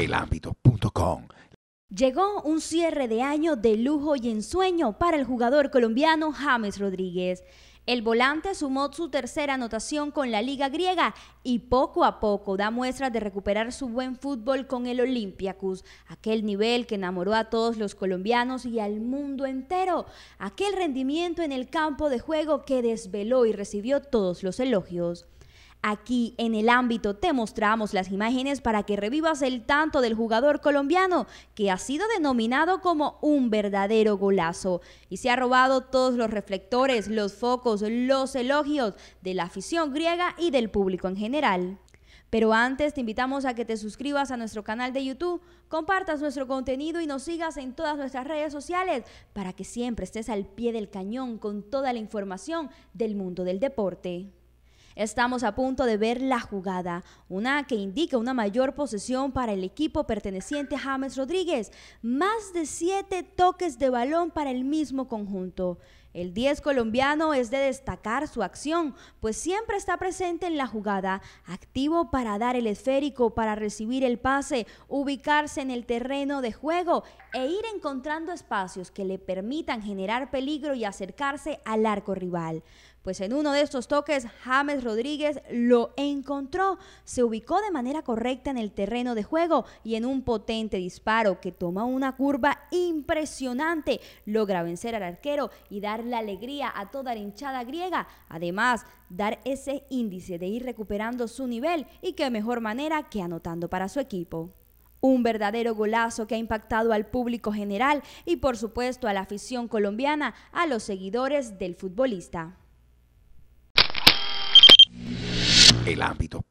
elambito.com. Llegó un cierre de año de lujo y ensueño para el jugador colombiano James Rodríguez. El volante sumó su tercera anotación con la Liga Griega y poco a poco da muestras de recuperar su buen fútbol con el Olympiacos, aquel nivel que enamoró a todos los colombianos y al mundo entero, aquel rendimiento en el campo de juego que desveló y recibió todos los elogios. Aquí en el ámbito te mostramos las imágenes para que revivas el tanto del jugador colombiano que ha sido denominado como un verdadero golazo y se ha robado todos los reflectores, los focos, los elogios de la afición griega y del público en general. Pero antes te invitamos a que te suscribas a nuestro canal de YouTube, compartas nuestro contenido y nos sigas en todas nuestras redes sociales para que siempre estés al pie del cañón con toda la información del mundo del deporte. Estamos a punto de ver la jugada, una que indica una mayor posesión para el equipo perteneciente a James Rodríguez, más de siete toques de balón para el mismo conjunto. El 10 colombiano es de destacar su acción, pues siempre está presente en la jugada, activo para dar el esférico, para recibir el pase, ubicarse en el terreno de juego e ir encontrando espacios que le permitan generar peligro y acercarse al arco rival. Pues en uno de estos toques, James Rodríguez lo encontró, se ubicó de manera correcta en el terreno de juego y en un potente disparo que toma una curva impresionante logra vencer al arquero y dar la alegría a toda la hinchada griega. Además, dar ese índice de ir recuperando su nivel y qué mejor manera que anotando para su equipo. Un verdadero golazo que ha impactado al público general y por supuesto a la afición colombiana, a los seguidores del futbolista. Elambito.com